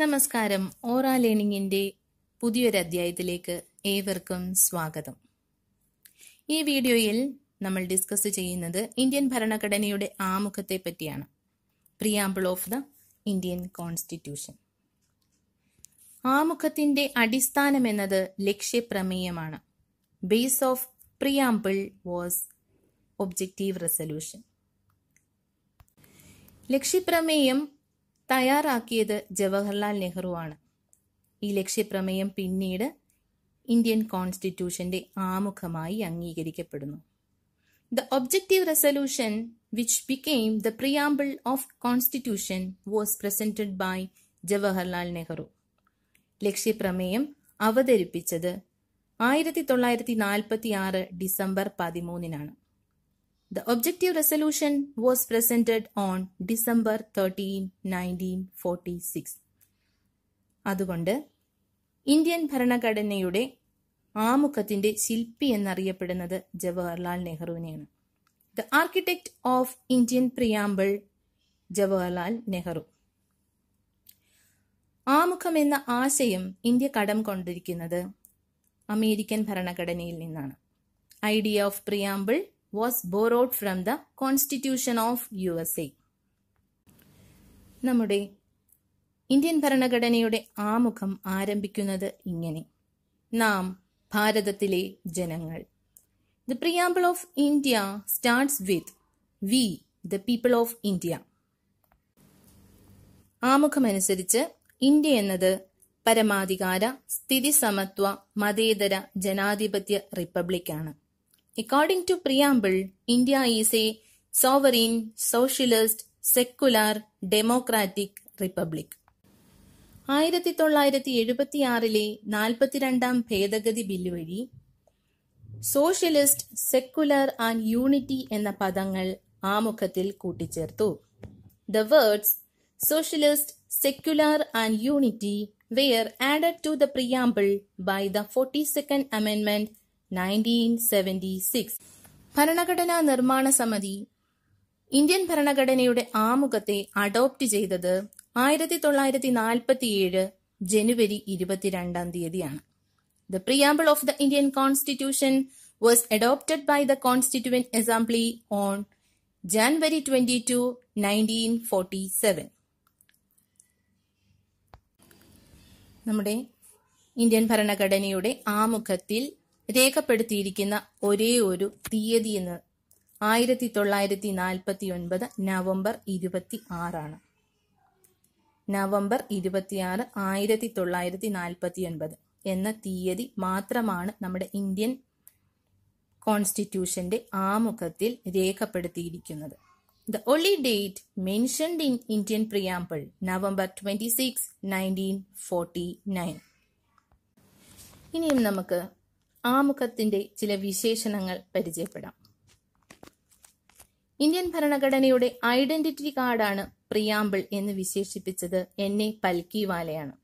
നമസ്കാരം ഓറ ലേണിങ്ങിന്റെ പുതിയൊരു അധ്യായത്തിലേക്ക് ഏവർക്കും സ്വാഗതം ഈ വീഡിയോയിൽ നമ്മൾ ഡിസ്കസ് ചെയ്യുന്നത് ഇന്ത്യൻ ഭരണഘടനയുടെ ആമുഖത്തെ പറ്റിയാണ് preamble of the Indian constitution ആമുഖത്തിന്റെ അടിസ്ഥാനം എന്നത് ലക്ഷ്യപ്രമേയമാണ് base of preamble was objective resolution ലക്ഷ്യപ്രമേയം തയ്യാറാക്കിയത് ജവഹർലാൽ നെഹ്റുവാണ് ഈ ലക്ഷ്യപ്രമേയം പിന്നീട് ഇന്ത്യൻ കോൺസ്റ്റിറ്റ്യൂഷന്റെ ആമുഖമായി അംഗീകരിക്കപ്പെടുന്നു the objective resolution which became the preamble of constitution was presented by Jawaharlal Nehru ലക്ഷ്യപ്രമേയം അവതരിപ്പിച്ചത് ആയിരത്തി തൊള്ളായിരത്തി നാൽപ്പത്തി ആറ് ഡിസംബർ പതിമൂന്നിനാണ് The objective resolution was presented on December 13, 1946. അതുകൊണ്ട് ഇന്ത്യൻ ഭരണഘടനയുടെ ആമുഖത്തിന്റെ ശില്പി എന്നറിയപ്പെടുന്നത് ജവഹർലാൽ നെഹ്റുവിനെയാണ് the architect of Indian preamble Jawaharlal Nehru ആമുഖം എന്ന ആശയം ഇന്ത്യ കടം കൊണ്ടിരിക്കുന്നത് അമേരിക്കൻ ഭരണഘടനയിൽ നിന്നാണ് idea of preamble was borrowed from the Constitution of USA. നമ്മുടെ ഇന്ത്യൻ ഭരണഘടനയുടെ ആമുഖം ആരംഭിക്കുന്നത് ഇങ്ങനെ നാം ഭാരതത്തിലെ ജനങ്ങൾ the preamble of India starts with we the people of India ആമുഖമനുസരിച്ച് ഇന്ത്യ എന്നത് പരമാധികാര സ്ഥിതി സമത്വ മതേതര ജനാധിപത്യ റിപ്പബ്ലിക്കാണ് According to preamble, India is a sovereign, socialist, secular, democratic republic. ആയിരത്തി തൊള്ളായിരത്തി എഴുപത്തിയാറിലെ നാൽപ്പത്തിരണ്ടാം ഭേദഗതി ബില്ല് വഴി സോഷ്യലിസ്റ്റ് സെക്കുലർ ആൻഡ് യൂണിറ്റി എന്ന പദങ്ങൾ ആമുഖത്തിൽ കൂട്ടിച്ചേർത്തു the words socialist secular and unity were added to the preamble by the forty second അമെൻമെന്റ് നയൻറ്റീൻ ഭരണഘടനാ നിർമ്മാണ സമിതി ഇന്ത്യൻ ഭരണഘടനയുടെ ആമുഖത്തെ അഡോപ്റ്റ് ചെയ്തത് ആയിരത്തി തൊള്ളായിരത്തി നാൽപ്പത്തിയേഴ് ജനുവരി ഇരുപത്തിരണ്ടാം തീയതിയാണ് the preamble of the Indian constitution was adopted by the constituent assembly on January twenty two nineteen forty seven നമ്മുടെ ഇന്ത്യൻ ഭരണഘടനയുടെ ആമുഖത്തിൽ രേഖപ്പെടുത്തിയിരിക്കുന്ന ഒരേ ഒരു തീയതി എന്ന് ആയിരത്തി തൊള്ളായിരത്തി നാൽപ്പത്തി ഒൻപത് നവംബർ ഇരുപത്തി ആറാണ് നവംബർ ഇരുപത്തിയാറ് ആയിരത്തി തൊള്ളായിരത്തി നാൽപ്പത്തി ഒൻപത് എന്ന തീയതി മാത്രമാണ് നമ്മുടെ ഇന്ത്യൻ കോൺസ്റ്റിറ്റ്യൂഷന്റെ ആമുഖത്തിൽ രേഖപ്പെടുത്തിയിരിക്കുന്നത് the only date mentioned in Indian preamble November twenty six nineteen forty nine ഇനിയും നമുക്ക് ആമുഖത്തിന്റെ ചില വിശേഷണങ്ങൾ പരിചയപ്പെടാം ഇന്ത്യൻ ഭരണഘടനയുടെ ഐഡന്റിറ്റി കാർഡാണ് പ്രിയാമ്പിൾ എന്ന് വിശേഷിപ്പിച്ചത് എൻ എ പൽക്കിവാലയാണ്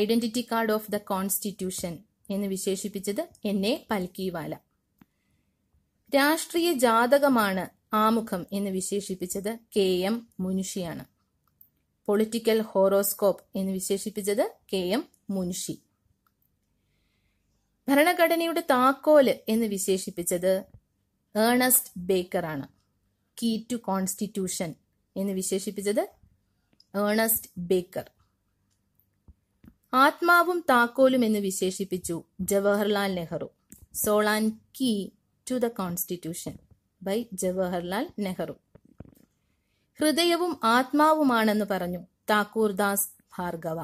identity card of the constitution എന്ന് വിശേഷിപ്പിച്ചത് എൻ എ പൽക്കിവാല രാഷ്ട്രീയ ജാതകമാണ് ആമുഖം എന്ന് വിശേഷിപ്പിച്ചത് കെ എം മുനുഷിയാണ് പൊളിറ്റിക്കൽ ഹോറോസ്കോപ്പ് എന്ന് വിശേഷിപ്പിച്ചത് കെ എം മുൻഷി ഭരണഘടനയുടെ താക്കോല് എന്ന് വിശേഷിപ്പിച്ചത് ഏണസ്റ്റ് ബേക്കറാണ് കീ ടു കോൺസ്റ്റിറ്റ്യൂഷൻ എന്ന് വിശേഷിപ്പിച്ചത് ഏണസ്റ്റ് ബേക്കർ ആത്മാവും താക്കോലും എന്ന് വിശേഷിപ്പിച്ചു Jawaharlal Nehru soul and key to the constitution by Jawaharlal Nehru ഹൃദയവും ആത്മാവുമാണെന്ന് പറഞ്ഞു Thakurdas Bhargava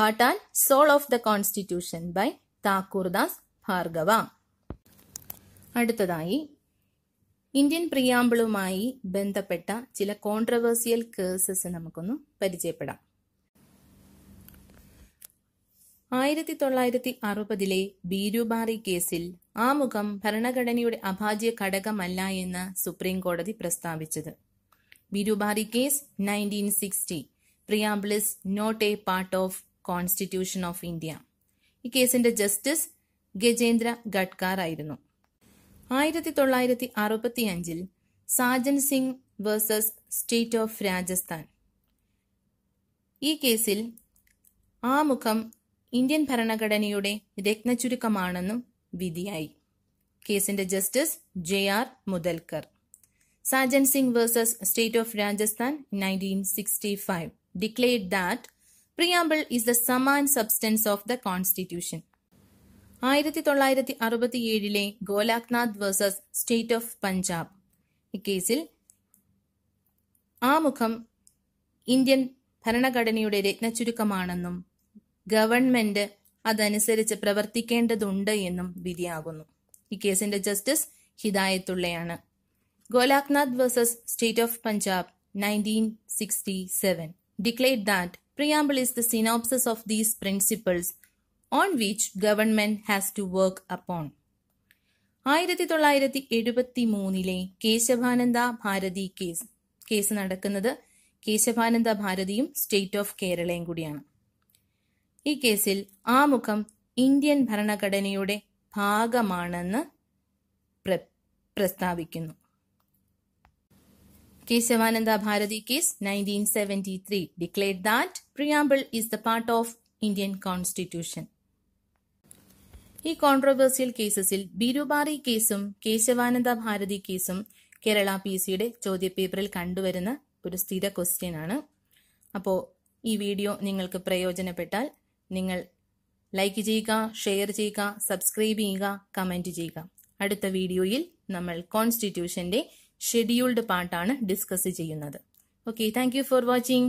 heart and soul of the constitution by Thakurdas Bhargava അടുത്തതായി ഇന്ത്യൻ പ്രിയാമ്പിളുമായി ബന്ധപ്പെട്ട ചില കോൺട്രവേഴ്സിയൽ കേസസ് നമുക്കൊന്ന് പരിചയപ്പെടാം ആയിരത്തി തൊള്ളായിരത്തി അറുപതിലെ ബീരുബാറി കേസിൽ ആമുഖം ഭരണഘടനയുടെ അഭാജ്യ ഘടകമല്ല എന്ന് സുപ്രീം കോടതി പ്രസ്താവിച്ചത് Berubari case nineteen sixty preamble is not a part of constitution of India ഈ കേസിന്റെ ജസ്റ്റിസ് ഗജേന്ദ്ര ഗഡ്കാർ ആയിരുന്നു ആയിരത്തി തൊള്ളായിരത്തി അറുപത്തി അഞ്ചിൽ Sajjan Singh versus state of Rajasthan ഈ കേസിൽ ആമുഖം ഇന്ത്യൻ ഭരണഘടനയുടെ രത്നചുരുക്കമാണെന്നും വിധിയായി കേസിന്റെ justice J R Mudholkar Sajjan Singh versus state of Rajasthan nineteen sixty five declared that preamble is the sum and substance of the constitution ആയിരത്തി തൊള്ളായിരത്തി അറുപത്തിയേഴിലെ Golaknath versus state of Punjab ഇക്കേസിൽ ആമുഖം ഇന്ത്യൻ ഭരണഘടനയുടെ രത്നച്ചുരുക്കമാണെന്നും ഗവൺമെന്റ് അതനുസരിച്ച് പ്രവർത്തിക്കേണ്ടതുണ്ട് എന്നും വിധിയാകുന്നു ഈ കേസിന്റെ ജസ്റ്റിസ് ഹിദായത്തുള്ളയാണ് Golaknath versus state of Punjab nineteen sixty seven declared that Preamble is the synopsis of these principles on which government has to work upon. ആയിരത്തി തൊള്ളായിരത്തി എഴുപത്തി മൂന്നിലെ കേശവാനന്ദ ഭാരതി കേസ് കേസ് നടക്കുന്നത് കേശവാനന്ദ ഭാരതിയും സ്റ്റേറ്റ് ഓഫ് കേരളയും കൂടിയാണ് ഈ കേസിൽ ആമുഖം ഇന്ത്യൻ ഭരണഘടനയുടെ ഭാഗമാണെന്ന് പ്രസ്താവിക്കുന്നു Kesavananda Bharati case 1973 declared that preamble is the part of Indian constitution. ഈ കോൺട്രവേഴ്സ്യൽ കേസസിൽ ബിരുബാറി കേസും കേശവാനന്ദ ഭാരതി കേസും കേരള പി സിയുടെ ചോദ്യപേപ്പറിൽ കണ്ടുവരുന്ന ഒരു സ്ഥിര ക്വസ്റ്റ്യൻ ആണ് അപ്പോൾ ഈ വീഡിയോ നിങ്ങൾക്ക് പ്രയോജനപ്പെട്ടാൽ നിങ്ങൾ ലൈക്ക് ചെയ്യുക ഷെയർ ചെയ്യുക സബ്സ്ക്രൈബ് ചെയ്യുക കമൻറ്റ് ചെയ്യുക അടുത്ത വീഡിയോയിൽ നമ്മൾ കോൺസ്റ്റിറ്റ്യൂഷന്റെ ഷെഡ്യൂൾഡ് പാർട്ടാണ് ഡിസ്കസ് ചെയ്യുന്നത് ഓക്കെ താങ്ക് ഫോർ വാച്ചിങ്